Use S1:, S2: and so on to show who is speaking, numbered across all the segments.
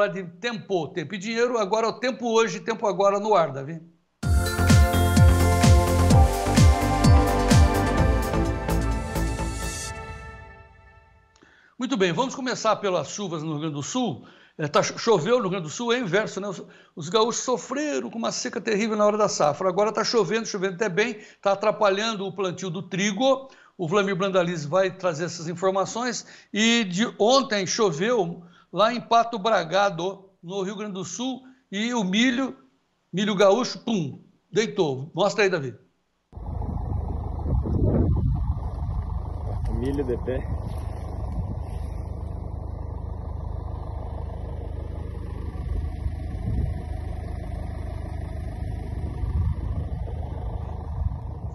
S1: falar de tempo, tempo e dinheiro. Agora é o tempo hoje, tempo agora no ar, Davi. Muito bem, vamos começar pelas chuvas no Rio Grande do Sul. É, tá, choveu no Rio Grande do Sul, é inverso, né? Os, os gaúchos sofreram com uma seca terrível na hora da safra. Agora está chovendo, chovendo até bem, está atrapalhando o plantio do trigo. O Vlamir Brandaliz vai trazer essas informações. E de ontem choveu lá em Pato Bragado, no Rio Grande do Sul, e o milho, milho gaúcho, pum, deitou. Mostra aí, Davi. Milho de pé.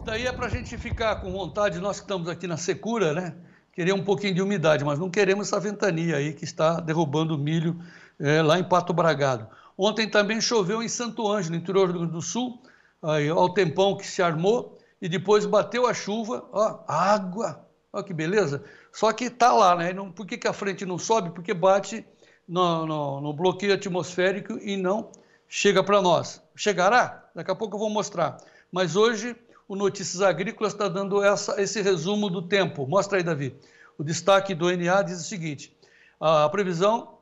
S1: Daí é para a gente ficar com vontade, nós que estamos aqui na secura, né? querer um pouquinho de umidade, mas não queremos essa ventania aí que está derrubando o milho é, lá em Pato Bragado. Ontem também choveu em Santo Ângelo, interior do Rio do Sul, aí, ao tempão que se armou, e depois bateu a chuva, ó, água, ó que beleza. Só que está lá, né? Não, por que, que a frente não sobe? Porque bate no, no, no bloqueio atmosférico e não chega para nós. Chegará? Daqui a pouco eu vou mostrar. Mas hoje o Notícias Agrícolas está dando essa, esse resumo do tempo. Mostra aí, Davi. O destaque do NA diz o seguinte: a previsão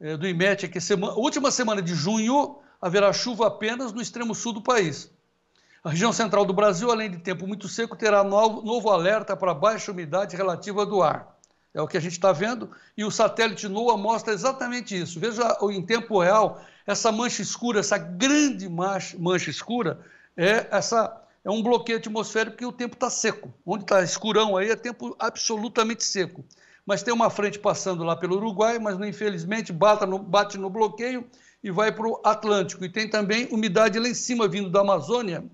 S1: eh, do IMET é que semana, última semana de junho haverá chuva apenas no extremo sul do país. A região central do Brasil, além de tempo muito seco, terá novo, novo alerta para baixa umidade relativa do ar. É o que a gente está vendo e o satélite NOAA mostra exatamente isso. Veja em tempo real essa mancha escura, essa grande mancha, mancha escura, é essa é um bloqueio atmosférico que o tempo está seco. Onde está escurão aí é tempo absolutamente seco. Mas tem uma frente passando lá pelo Uruguai, mas né, infelizmente bate no, bate no bloqueio e vai para o Atlântico. E tem também umidade lá em cima, vindo da Amazônia,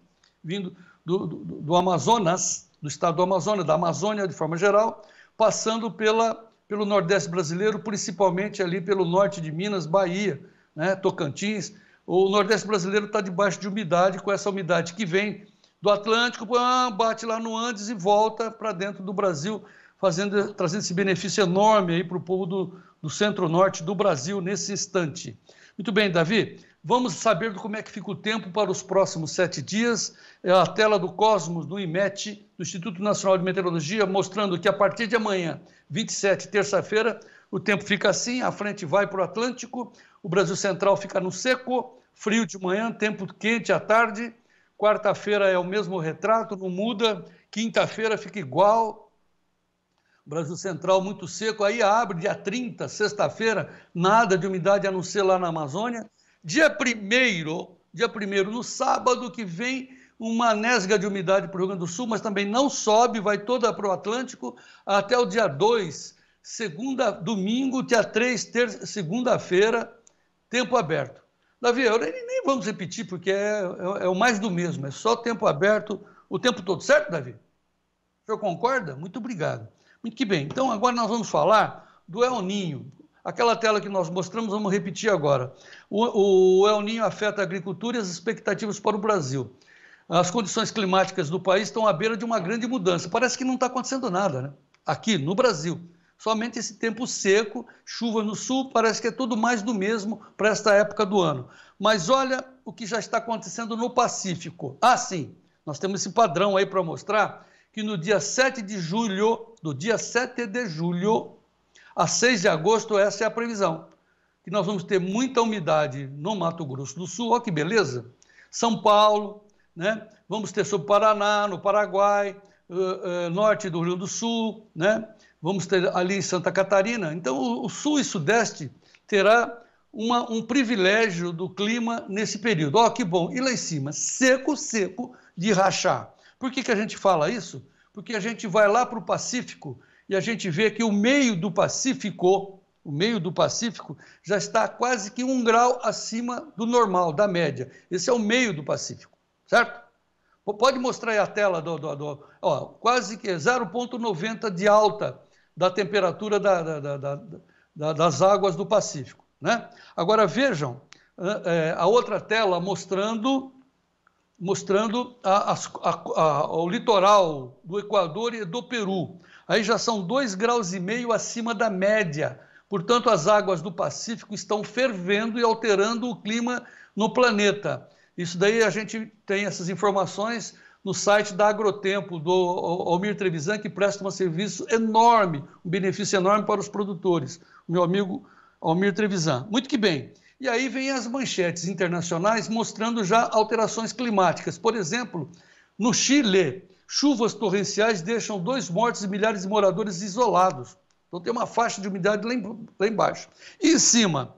S1: vindo do, do, do Amazonas, do estado do Amazonas, da Amazônia de forma geral, passando pela, pelo Nordeste brasileiro, principalmente ali pelo norte de Minas, Bahia, né, Tocantins. O Nordeste brasileiro está debaixo de umidade, com essa umidade que vem do Atlântico, ah, bate lá no Andes e volta para dentro do Brasil, fazendo, trazendo esse benefício enorme aí para o povo do, do centro-norte do Brasil nesse instante. Muito bem, Davi. Vamos saber como é que fica o tempo para os próximos sete dias. É a tela do Cosmos, do IMET, do Instituto Nacional de Meteorologia, mostrando que a partir de amanhã, 27, terça-feira, o tempo fica assim, a frente vai para o Atlântico, o Brasil Central fica no seco, frio de manhã, tempo quente à tarde, quarta-feira é o mesmo retrato, não muda, quinta-feira fica igual. Brasil Central muito seco, aí abre dia 30, sexta-feira, nada de umidade a não ser lá na Amazônia. Dia 1 dia 1 no sábado que vem, uma nesga de umidade para o Rio Grande do Sul, mas também não sobe, vai toda para o Atlântico até o dia 2, segunda, domingo, dia 3, segunda-feira, tempo aberto. Davi, eu nem, nem vamos repetir, porque é, é, é, o mais do mesmo, é só tempo aberto o tempo todo, certo, Davi? O senhor concorda? Muito obrigado. Muito que bem. Então, agora nós vamos falar do El Ninho. Aquela tela que nós mostramos, vamos repetir agora. O, o El Ninho afeta a agricultura e as expectativas para o Brasil. As condições climáticas do país estão à beira de uma grande mudança. Parece que não está acontecendo nada, né? Aqui no Brasil somente esse tempo seco, chuva no sul, parece que é tudo mais do mesmo para esta época do ano. Mas olha o que já está acontecendo no Pacífico. Ah, sim, nós temos esse padrão aí para mostrar que no dia 7 de julho, do dia 7 de julho a 6 de agosto, essa é a previsão. Que nós vamos ter muita umidade no Mato Grosso do Sul, olha que beleza! São Paulo, né? Vamos ter sobre o Paraná, no Paraguai, uh, norte do Rio Grande do Sul, né? vamos ter ali Santa Catarina. Então, o, o Sul e Sudeste terá uma, um privilégio do clima nesse período. Ó, oh, que bom! E lá em cima, seco, seco de rachar. Por que, que a gente fala isso? Porque a gente vai lá para o Pacífico e a gente vê que o meio do Pacífico, o meio do Pacífico, já está quase que um grau acima do normal, da média. Esse é o meio do Pacífico, certo? Pode mostrar aí a tela do. do, do ó, quase que 0,90 de alta da temperatura da, da, da, das águas do Pacífico. Né? Agora vejam é, a outra tela mostrando mostrando a, a, a, o litoral do Equador e do Peru. Aí já são 2,5 graus e meio acima da média. Portanto, as águas do Pacífico estão fervendo e alterando o clima no planeta. Isso daí a gente tem essas informações no site da Agrotempo, do Almir Trevisan, que presta um serviço enorme, um benefício enorme para os produtores. Meu amigo Almir Trevisan. Muito que bem. E aí vem as manchetes internacionais mostrando já alterações climáticas. Por exemplo, no Chile, chuvas torrenciais deixam dois mortos e milhares de moradores isolados. Então tem uma faixa de umidade lá, embaixo. E em cima,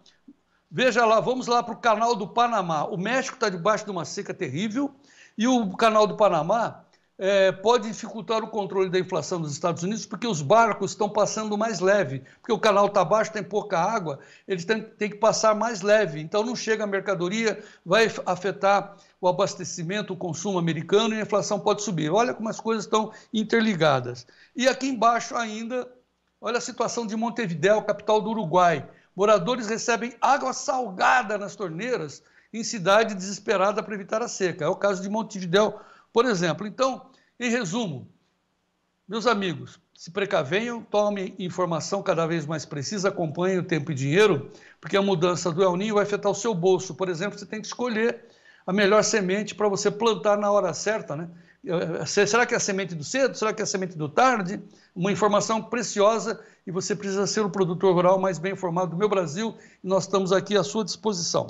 S1: Veja lá, vamos lá para o canal do Panamá. O México está debaixo de uma seca terrível e o canal do Panamá é, pode dificultar o controle da inflação dos Estados Unidos porque os barcos estão passando mais leve. Porque o canal está baixo, tem pouca água, eles têm, têm que passar mais leve. Então não chega a mercadoria, vai afetar o abastecimento, o consumo americano e a inflação pode subir. Olha como as coisas estão interligadas. E aqui embaixo ainda, olha a situação de Montevideo, capital do Uruguai. Moradores recebem água salgada nas torneiras em cidade desesperada para evitar a seca. É o caso de Montevidéu, por exemplo. Então, em resumo, meus amigos, se precavenham, tomem informação cada vez mais precisa, acompanhem o tempo e dinheiro, porque a mudança do El Ninho vai afetar o seu bolso. Por exemplo, você tem que escolher a melhor semente para você plantar na hora certa, né? Eh, será que é a semente do cedo? Será que é a semente do tarde? Uma informação preciosa e você precisa ser o produtor rural mais bem informado do meu Brasil e nós estamos aqui à sua disposição.